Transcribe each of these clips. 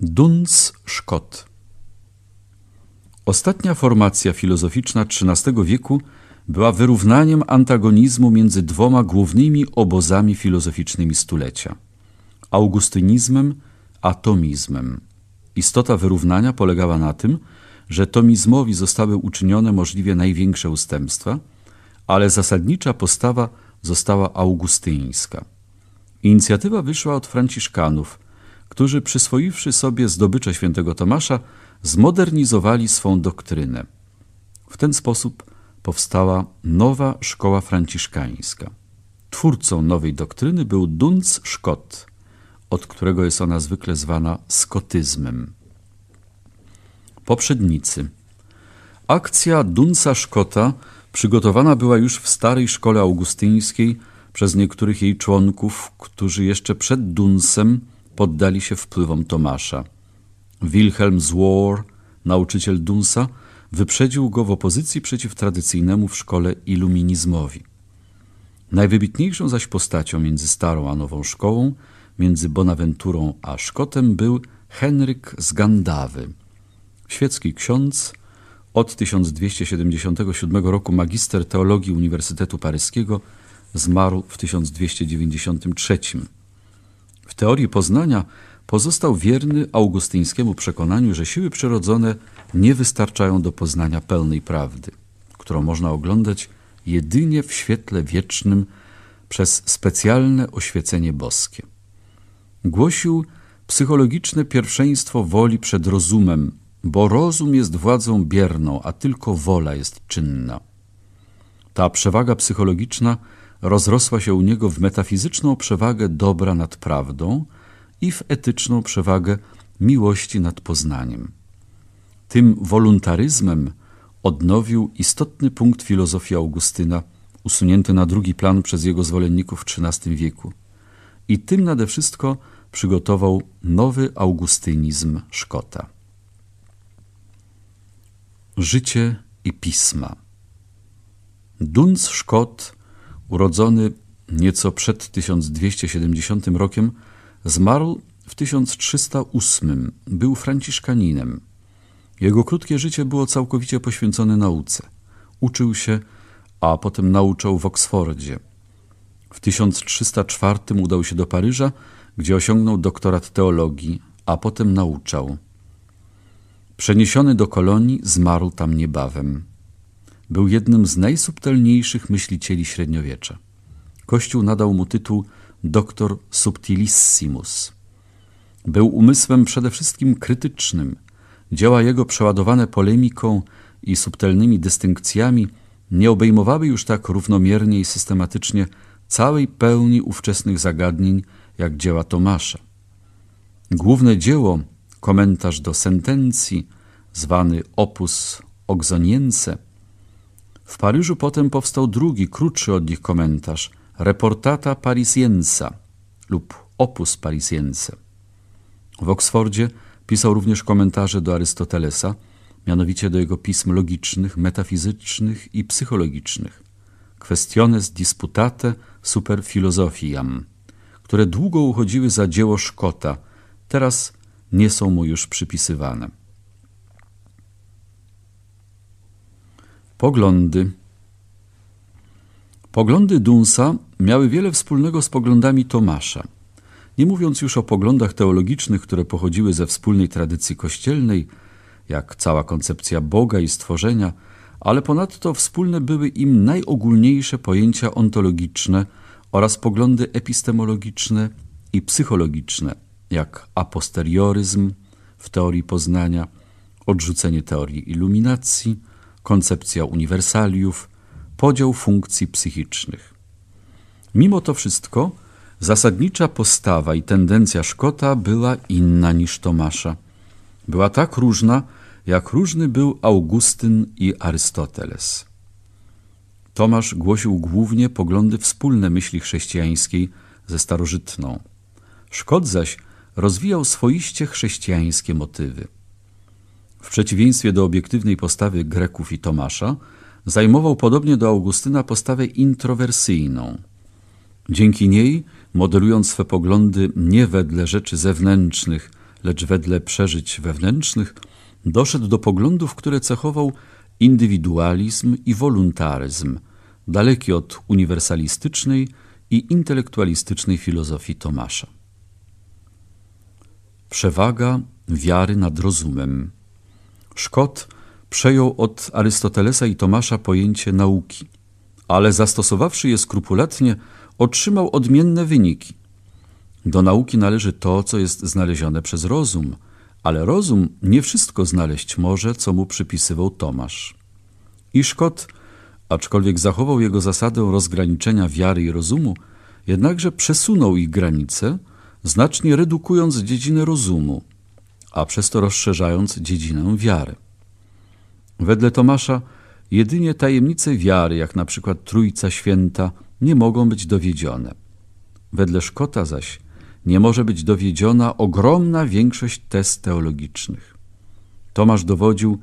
Duns Szkot Ostatnia formacja filozoficzna XIII wieku była wyrównaniem antagonizmu między dwoma głównymi obozami filozoficznymi stulecia – augustynizmem a tomizmem. Istota wyrównania polegała na tym, że tomizmowi zostały uczynione możliwie największe ustępstwa, ale zasadnicza postawa została augustyńska. Inicjatywa wyszła od franciszkanów – którzy przyswoiwszy sobie zdobycze świętego Tomasza, zmodernizowali swą doktrynę. W ten sposób powstała nowa szkoła franciszkańska. Twórcą nowej doktryny był Dunc Szkot, od którego jest ona zwykle zwana skotyzmem. Poprzednicy Akcja Dunca Szkota przygotowana była już w starej szkole augustyńskiej przez niektórych jej członków, którzy jeszcze przed Dunsem poddali się wpływom Tomasza. Wilhelm Zwor, nauczyciel Dunsa, wyprzedził go w opozycji przeciw tradycyjnemu w szkole iluminizmowi. Najwybitniejszą zaś postacią między starą a nową szkołą, między Bonaventurą a Szkotem był Henryk z Gandawy, świecki ksiądz, od 1277 roku magister teologii Uniwersytetu Paryskiego, zmarł w 1293. W teorii poznania pozostał wierny augustyńskiemu przekonaniu, że siły przyrodzone nie wystarczają do poznania pełnej prawdy, którą można oglądać jedynie w świetle wiecznym przez specjalne oświecenie boskie. Głosił psychologiczne pierwszeństwo woli przed rozumem, bo rozum jest władzą bierną, a tylko wola jest czynna. Ta przewaga psychologiczna – rozrosła się u niego w metafizyczną przewagę dobra nad prawdą i w etyczną przewagę miłości nad poznaniem. Tym woluntaryzmem odnowił istotny punkt filozofii Augustyna, usunięty na drugi plan przez jego zwolenników w XIII wieku. I tym nade wszystko przygotował nowy augustynizm Szkota. Życie i pisma. Dunc Szkot Urodzony nieco przed 1270 rokiem, zmarł w 1308. Był franciszkaninem. Jego krótkie życie było całkowicie poświęcone nauce. Uczył się, a potem nauczał w Oksfordzie. W 1304 udał się do Paryża, gdzie osiągnął doktorat teologii, a potem nauczał. Przeniesiony do kolonii, zmarł tam niebawem był jednym z najsubtelniejszych myślicieli średniowiecza. Kościół nadał mu tytuł doktor subtilissimus. Był umysłem przede wszystkim krytycznym. Dzieła jego przeładowane polemiką i subtelnymi dystynkcjami nie obejmowały już tak równomiernie i systematycznie całej pełni ówczesnych zagadnień jak dzieła Tomasza. Główne dzieło, komentarz do sentencji, zwany opus oxoniense, w Paryżu potem powstał drugi, krótszy od nich komentarz Reportata Parisiensa lub Opus Parisiense. W Oksfordzie pisał również komentarze do Arystotelesa, mianowicie do jego pism logicznych, metafizycznych i psychologicznych. Questiones disputate super philosophiam, które długo uchodziły za dzieło Szkota, teraz nie są mu już przypisywane. Poglądy Poglądy Dunsa miały wiele wspólnego z poglądami Tomasza. Nie mówiąc już o poglądach teologicznych, które pochodziły ze wspólnej tradycji kościelnej, jak cała koncepcja Boga i stworzenia, ale ponadto wspólne były im najogólniejsze pojęcia ontologiczne oraz poglądy epistemologiczne i psychologiczne, jak aposterioryzm w teorii poznania, odrzucenie teorii iluminacji – koncepcja uniwersaliów, podział funkcji psychicznych. Mimo to wszystko, zasadnicza postawa i tendencja Szkota była inna niż Tomasza. Była tak różna, jak różny był Augustyn i Arystoteles. Tomasz głosił głównie poglądy wspólne myśli chrześcijańskiej ze starożytną. Szkot zaś rozwijał swoiście chrześcijańskie motywy w przeciwieństwie do obiektywnej postawy Greków i Tomasza, zajmował podobnie do Augustyna postawę introwersyjną. Dzięki niej, modelując swe poglądy nie wedle rzeczy zewnętrznych, lecz wedle przeżyć wewnętrznych, doszedł do poglądów, które cechował indywidualizm i woluntaryzm, daleki od uniwersalistycznej i intelektualistycznej filozofii Tomasza. Przewaga wiary nad rozumem. Szkot przejął od Arystotelesa i Tomasza pojęcie nauki, ale zastosowawszy je skrupulatnie, otrzymał odmienne wyniki. Do nauki należy to, co jest znalezione przez rozum, ale rozum nie wszystko znaleźć może, co mu przypisywał Tomasz. I Szkot, aczkolwiek zachował jego zasadę rozgraniczenia wiary i rozumu, jednakże przesunął ich granice, znacznie redukując dziedzinę rozumu – a przez to rozszerzając dziedzinę wiary. Wedle Tomasza jedynie tajemnice wiary, jak na przykład Trójca Święta, nie mogą być dowiedzione. Wedle Szkota zaś nie może być dowiedziona ogromna większość test teologicznych. Tomasz dowodził,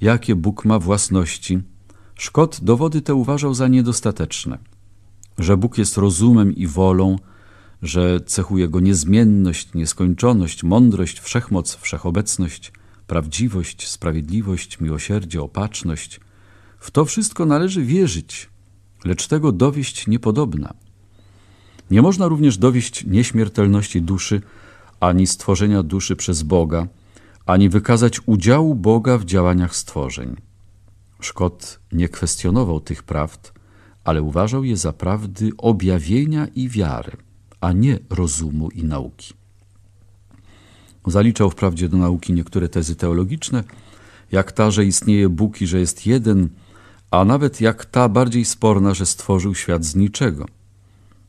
jakie Bóg ma własności. Szkot dowody te uważał za niedostateczne. Że Bóg jest rozumem i wolą, że cechuje go niezmienność, nieskończoność, mądrość, wszechmoc, wszechobecność, prawdziwość, sprawiedliwość, miłosierdzie, opatrzność. W to wszystko należy wierzyć, lecz tego dowieść niepodobna. Nie można również dowieść nieśmiertelności duszy, ani stworzenia duszy przez Boga, ani wykazać udziału Boga w działaniach stworzeń. Szkot nie kwestionował tych prawd, ale uważał je za prawdy objawienia i wiary a nie rozumu i nauki. Zaliczał wprawdzie do nauki niektóre tezy teologiczne, jak ta, że istnieje Bóg i że jest jeden, a nawet jak ta bardziej sporna, że stworzył świat z niczego.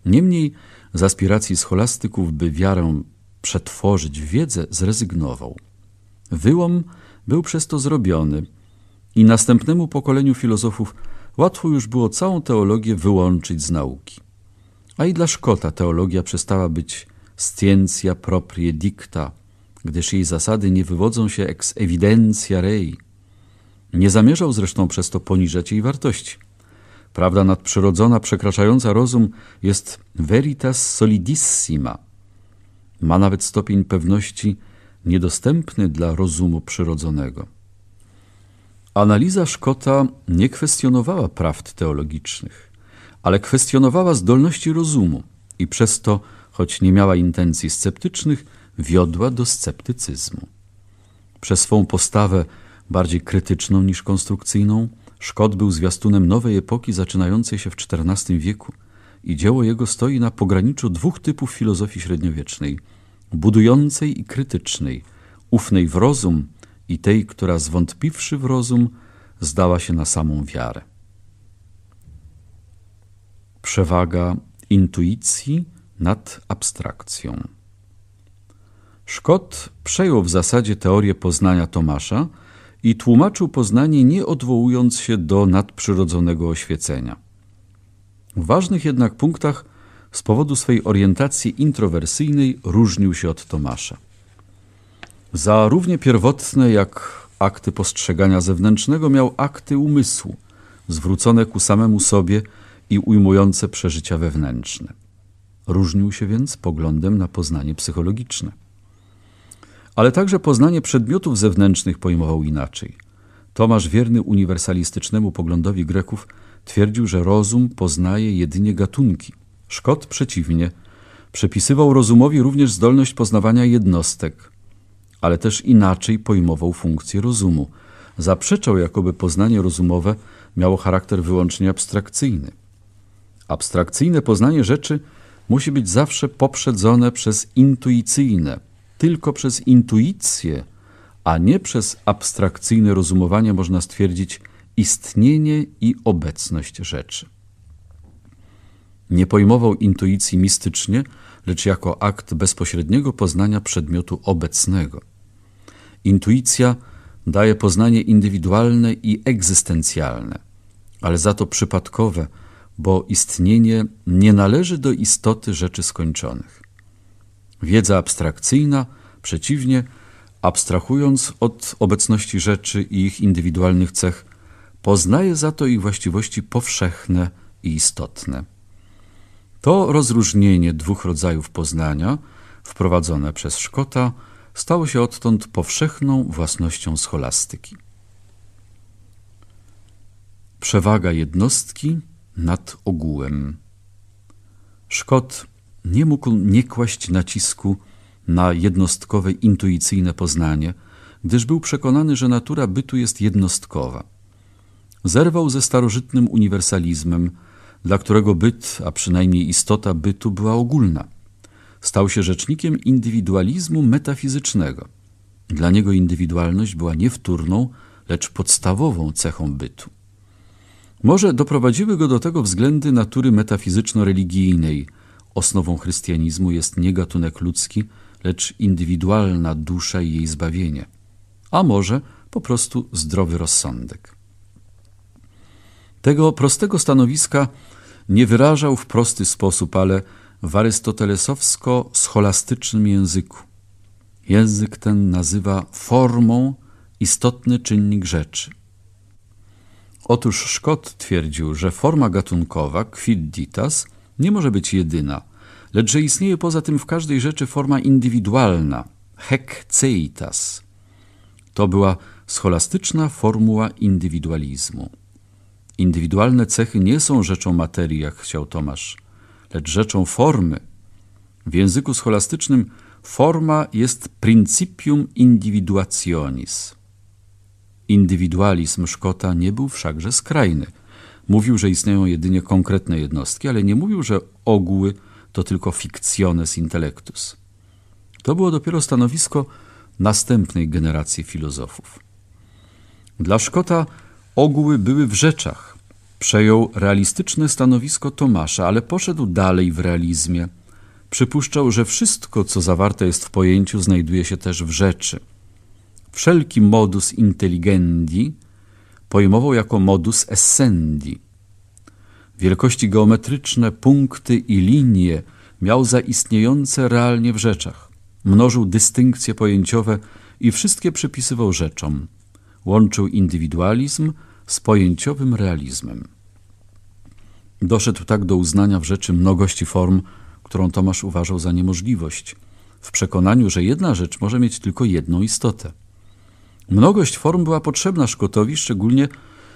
Niemniej z aspiracji scholastyków, by wiarę przetworzyć w wiedzę, zrezygnował. Wyłom był przez to zrobiony i następnemu pokoleniu filozofów łatwo już było całą teologię wyłączyć z nauki. A i dla Szkota teologia przestała być scientia proprie dicta, gdyż jej zasady nie wywodzą się ex evidencia rei. Nie zamierzał zresztą przez to poniżać jej wartości. Prawda nadprzyrodzona, przekraczająca rozum jest veritas solidissima. Ma nawet stopień pewności niedostępny dla rozumu przyrodzonego. Analiza Szkota nie kwestionowała prawd teologicznych ale kwestionowała zdolności rozumu i przez to, choć nie miała intencji sceptycznych, wiodła do sceptycyzmu. Przez swą postawę bardziej krytyczną niż konstrukcyjną, szkod był zwiastunem nowej epoki zaczynającej się w XIV wieku i dzieło jego stoi na pograniczu dwóch typów filozofii średniowiecznej – budującej i krytycznej, ufnej w rozum i tej, która zwątpiwszy w rozum, zdała się na samą wiarę przewaga intuicji nad abstrakcją. Szkot przejął w zasadzie teorię poznania Tomasza i tłumaczył poznanie nie odwołując się do nadprzyrodzonego oświecenia. W ważnych jednak punktach z powodu swej orientacji introwersyjnej różnił się od Tomasza. Za równie pierwotne jak akty postrzegania zewnętrznego miał akty umysłu, zwrócone ku samemu sobie – i ujmujące przeżycia wewnętrzne. Różnił się więc poglądem na poznanie psychologiczne. Ale także poznanie przedmiotów zewnętrznych pojmował inaczej. Tomasz, wierny uniwersalistycznemu poglądowi Greków, twierdził, że rozum poznaje jedynie gatunki. Szkod przeciwnie, przypisywał rozumowi również zdolność poznawania jednostek, ale też inaczej pojmował funkcję rozumu. Zaprzeczał, jakoby poznanie rozumowe miało charakter wyłącznie abstrakcyjny. Abstrakcyjne poznanie rzeczy musi być zawsze poprzedzone przez intuicyjne, tylko przez intuicję, a nie przez abstrakcyjne rozumowanie można stwierdzić istnienie i obecność rzeczy. Nie pojmował intuicji mistycznie, lecz jako akt bezpośredniego poznania przedmiotu obecnego. Intuicja daje poznanie indywidualne i egzystencjalne, ale za to przypadkowe – bo istnienie nie należy do istoty rzeczy skończonych. Wiedza abstrakcyjna, przeciwnie, abstrahując od obecności rzeczy i ich indywidualnych cech, poznaje za to ich właściwości powszechne i istotne. To rozróżnienie dwóch rodzajów poznania, wprowadzone przez Szkota, stało się odtąd powszechną własnością scholastyki. Przewaga jednostki nad ogółem. Szkot nie mógł nie kłaść nacisku na jednostkowe, intuicyjne poznanie, gdyż był przekonany, że natura bytu jest jednostkowa. Zerwał ze starożytnym uniwersalizmem, dla którego byt, a przynajmniej istota bytu była ogólna. Stał się rzecznikiem indywidualizmu metafizycznego. Dla niego indywidualność była niewtórną, lecz podstawową cechą bytu. Może doprowadziły go do tego względy natury metafizyczno-religijnej. Osnową chrystianizmu jest nie gatunek ludzki, lecz indywidualna dusza i jej zbawienie. A może po prostu zdrowy rozsądek. Tego prostego stanowiska nie wyrażał w prosty sposób, ale w arystotelesowsko-scholastycznym języku. Język ten nazywa formą istotny czynnik rzeczy – Otóż Szkot twierdził, że forma gatunkowa, *quiditas* nie może być jedyna, lecz że istnieje poza tym w każdej rzeczy forma indywidualna, hekceitas. To była scholastyczna formuła indywidualizmu. Indywidualne cechy nie są rzeczą materii, jak chciał Tomasz, lecz rzeczą formy. W języku scholastycznym forma jest principium individuationis. Indywidualizm Szkota nie był wszakże skrajny. Mówił, że istnieją jedynie konkretne jednostki, ale nie mówił, że ogóły to tylko fictiones intellectus. To było dopiero stanowisko następnej generacji filozofów. Dla Szkota ogóły były w rzeczach. Przejął realistyczne stanowisko Tomasza, ale poszedł dalej w realizmie. Przypuszczał, że wszystko, co zawarte jest w pojęciu, znajduje się też w rzeczy – wszelki modus intelligendi pojmował jako modus essendi. Wielkości geometryczne, punkty i linie miał za istniejące realnie w rzeczach. Mnożył dystynkcje pojęciowe i wszystkie przypisywał rzeczom. Łączył indywidualizm z pojęciowym realizmem. Doszedł tak do uznania w rzeczy mnogości form, którą Tomasz uważał za niemożliwość, w przekonaniu, że jedna rzecz może mieć tylko jedną istotę. Mnogość form była potrzebna Szkotowi, szczególnie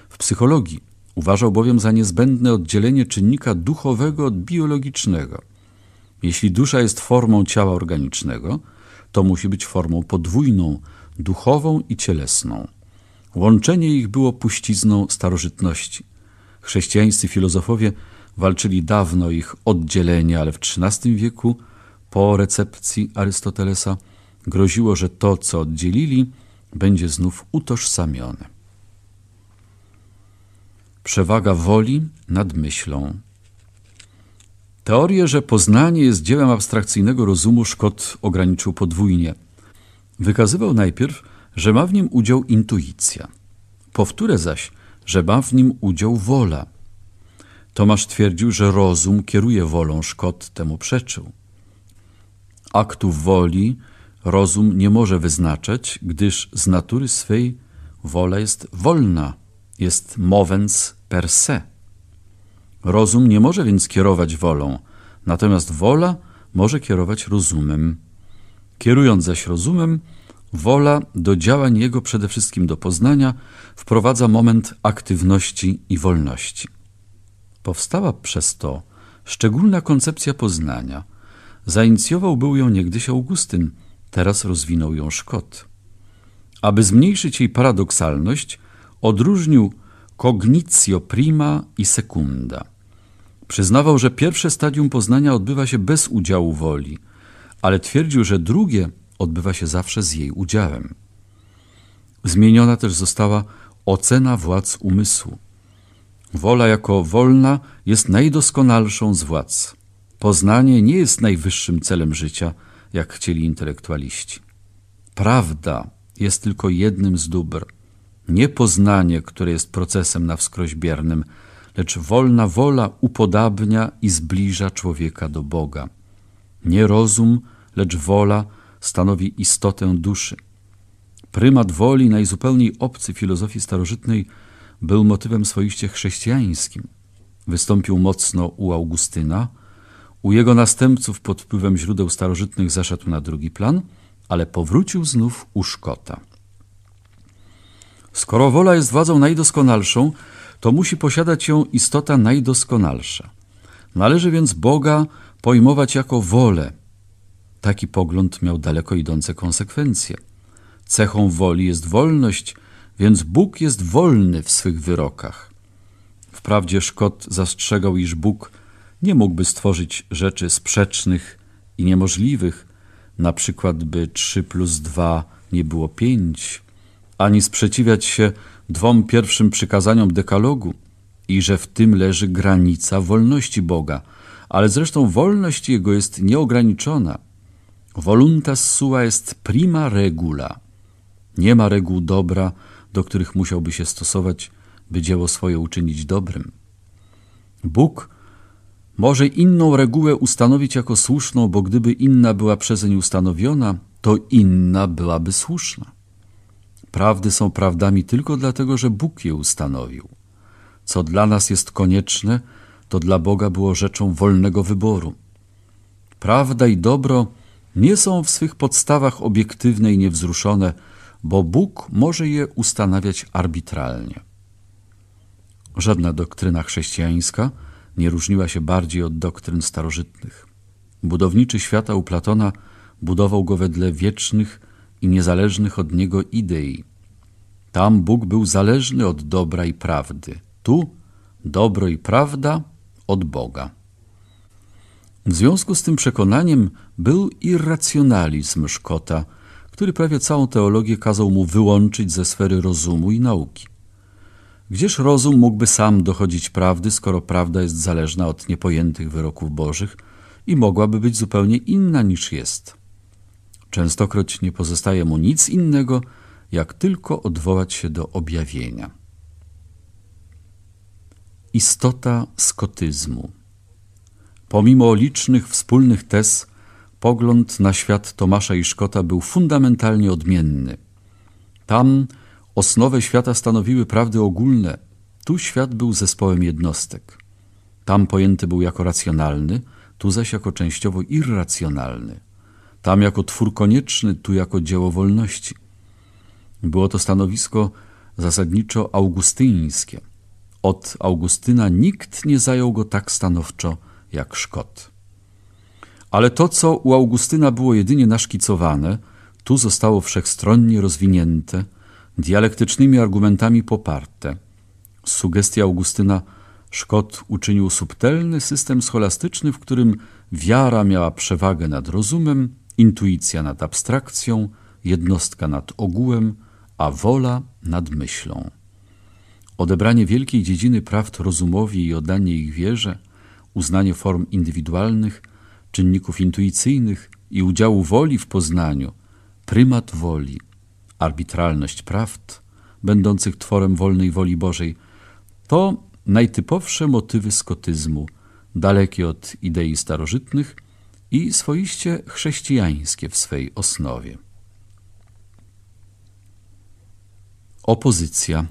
w psychologii. Uważał bowiem za niezbędne oddzielenie czynnika duchowego od biologicznego. Jeśli dusza jest formą ciała organicznego, to musi być formą podwójną, duchową i cielesną. Łączenie ich było puścizną starożytności. Chrześcijańscy filozofowie walczyli dawno ich oddzielenie, ale w XIII wieku, po recepcji Arystotelesa, groziło, że to, co oddzielili, będzie znów utożsamiony. Przewaga woli nad myślą. Teorię, że poznanie jest dziełem abstrakcyjnego rozumu, Szkot ograniczył podwójnie. Wykazywał najpierw, że ma w nim udział intuicja. Powtórę zaś, że ma w nim udział wola. Tomasz twierdził, że rozum kieruje wolą, Szkot temu przeczył. Aktów woli rozum nie może wyznaczać, gdyż z natury swej wola jest wolna, jest mowens per se. Rozum nie może więc kierować wolą, natomiast wola może kierować rozumem. Kierując zaś rozumem, wola do działań jego przede wszystkim do poznania wprowadza moment aktywności i wolności. Powstała przez to szczególna koncepcja poznania. Zainicjował był ją niegdyś Augustyn – Teraz rozwinął ją Szkot. Aby zmniejszyć jej paradoksalność, odróżnił cognitio prima i secunda. Przyznawał, że pierwsze stadium poznania odbywa się bez udziału woli, ale twierdził, że drugie odbywa się zawsze z jej udziałem. Zmieniona też została ocena władz umysłu. Wola jako wolna jest najdoskonalszą z władz. Poznanie nie jest najwyższym celem życia – jak chcieli intelektualiści. Prawda jest tylko jednym z dóbr. Nie poznanie, które jest procesem na wskroś biernym, lecz wolna wola upodabnia i zbliża człowieka do Boga. Nie rozum, lecz wola stanowi istotę duszy. Prymat woli, najzupełniej obcy filozofii starożytnej, był motywem swoiście chrześcijańskim. Wystąpił mocno u Augustyna – u jego następców pod wpływem źródeł starożytnych zeszedł na drugi plan, ale powrócił znów u Szkota. Skoro wola jest władzą najdoskonalszą, to musi posiadać ją istota najdoskonalsza. Należy więc Boga pojmować jako wolę. Taki pogląd miał daleko idące konsekwencje. Cechą woli jest wolność, więc Bóg jest wolny w swych wyrokach. Wprawdzie Szkot zastrzegał, iż Bóg nie mógłby stworzyć rzeczy sprzecznych i niemożliwych, na przykład by 3 plus 2 nie było 5, ani sprzeciwiać się dwom pierwszym przykazaniom dekalogu i że w tym leży granica wolności Boga, ale zresztą wolność Jego jest nieograniczona. Voluntas sua jest prima regula. Nie ma reguł dobra, do których musiałby się stosować, by dzieło swoje uczynić dobrym. Bóg może inną regułę ustanowić jako słuszną, bo gdyby inna była przezeń ustanowiona, to inna byłaby słuszna. Prawdy są prawdami tylko dlatego, że Bóg je ustanowił. Co dla nas jest konieczne, to dla Boga było rzeczą wolnego wyboru. Prawda i dobro nie są w swych podstawach obiektywne i niewzruszone, bo Bóg może je ustanawiać arbitralnie. Żadna doktryna chrześcijańska – nie różniła się bardziej od doktryn starożytnych. Budowniczy świata u Platona budował go wedle wiecznych i niezależnych od niego idei. Tam Bóg był zależny od dobra i prawdy. Tu dobro i prawda od Boga. W związku z tym przekonaniem był irracjonalizm Szkota, który prawie całą teologię kazał mu wyłączyć ze sfery rozumu i nauki. Gdzież rozum mógłby sam dochodzić prawdy, skoro prawda jest zależna od niepojętych wyroków bożych i mogłaby być zupełnie inna niż jest? Częstokroć nie pozostaje mu nic innego, jak tylko odwołać się do objawienia. Istota skotyzmu. Pomimo licznych wspólnych tez, pogląd na świat Tomasza i Szkota był fundamentalnie odmienny. Tam Osnowę świata stanowiły prawdy ogólne. Tu świat był zespołem jednostek. Tam pojęty był jako racjonalny, tu zaś jako częściowo irracjonalny. Tam jako twór konieczny, tu jako dzieło wolności. Było to stanowisko zasadniczo augustyńskie. Od Augustyna nikt nie zajął go tak stanowczo jak Szkot. Ale to, co u Augustyna było jedynie naszkicowane, tu zostało wszechstronnie rozwinięte – dialektycznymi argumentami poparte. Z sugestii Augustyna Szkot uczynił subtelny system scholastyczny, w którym wiara miała przewagę nad rozumem, intuicja nad abstrakcją, jednostka nad ogółem, a wola nad myślą. Odebranie wielkiej dziedziny prawd rozumowi i oddanie ich wierze, uznanie form indywidualnych, czynników intuicyjnych i udziału woli w poznaniu, prymat woli, arbitralność prawd, będących tworem wolnej woli Bożej, to najtypowsze motywy skotyzmu, dalekie od idei starożytnych i swoiście chrześcijańskie w swej osnowie. Opozycja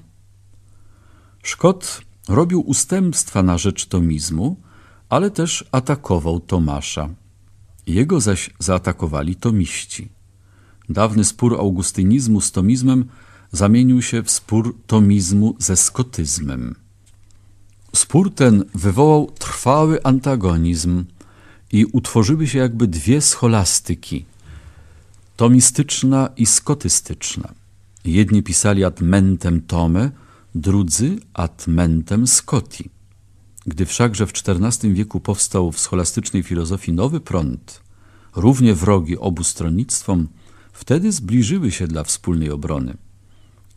Szkot robił ustępstwa na rzecz tomizmu, ale też atakował Tomasza. Jego zaś zaatakowali tomiści. Dawny spór augustynizmu z tomizmem zamienił się w spór tomizmu ze skotyzmem. Spór ten wywołał trwały antagonizm i utworzyły się jakby dwie scholastyki – tomistyczna i skotystyczna. Jedni pisali admentem tome, drudzy admentem scoti. Gdy wszakże w XIV wieku powstał w scholastycznej filozofii nowy prąd, równie wrogi obu stronnictwom – Wtedy zbliżyły się dla wspólnej obrony.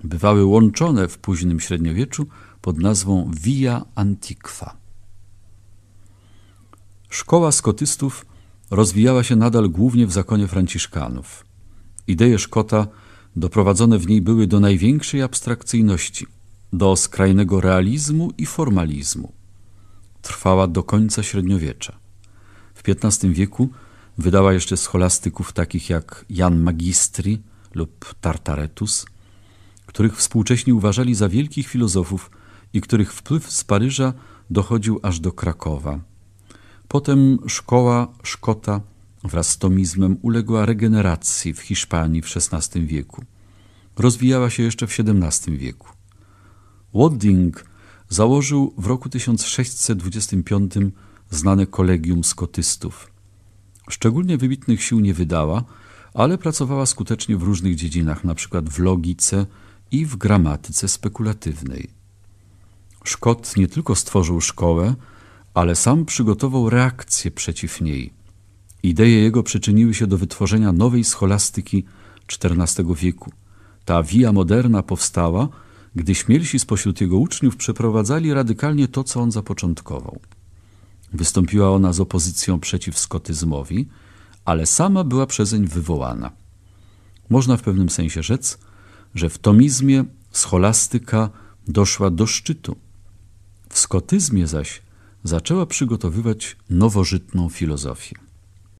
Bywały łączone w późnym średniowieczu pod nazwą Via Antiqua. Szkoła skotystów rozwijała się nadal głównie w zakonie franciszkanów. Idee Szkota doprowadzone w niej były do największej abstrakcyjności, do skrajnego realizmu i formalizmu. Trwała do końca średniowiecza. W XV wieku Wydała jeszcze scholastyków takich jak Jan Magistri lub Tartaretus, których współcześni uważali za wielkich filozofów i których wpływ z Paryża dochodził aż do Krakowa. Potem szkoła Szkota wraz z tomizmem uległa regeneracji w Hiszpanii w XVI wieku. Rozwijała się jeszcze w XVII wieku. Wadding założył w roku 1625 znane kolegium skotystów, Szczególnie wybitnych sił nie wydała, ale pracowała skutecznie w różnych dziedzinach, np. w logice i w gramatyce spekulatywnej. Szkot nie tylko stworzył szkołę, ale sam przygotował reakcję przeciw niej. Idee jego przyczyniły się do wytworzenia nowej scholastyki XIV wieku. Ta via moderna powstała, gdy śmielsi spośród jego uczniów przeprowadzali radykalnie to, co on zapoczątkował. Wystąpiła ona z opozycją przeciw skotyzmowi, ale sama była przezeń wywołana. Można w pewnym sensie rzec, że w tomizmie scholastyka doszła do szczytu. W skotyzmie zaś zaczęła przygotowywać nowożytną filozofię.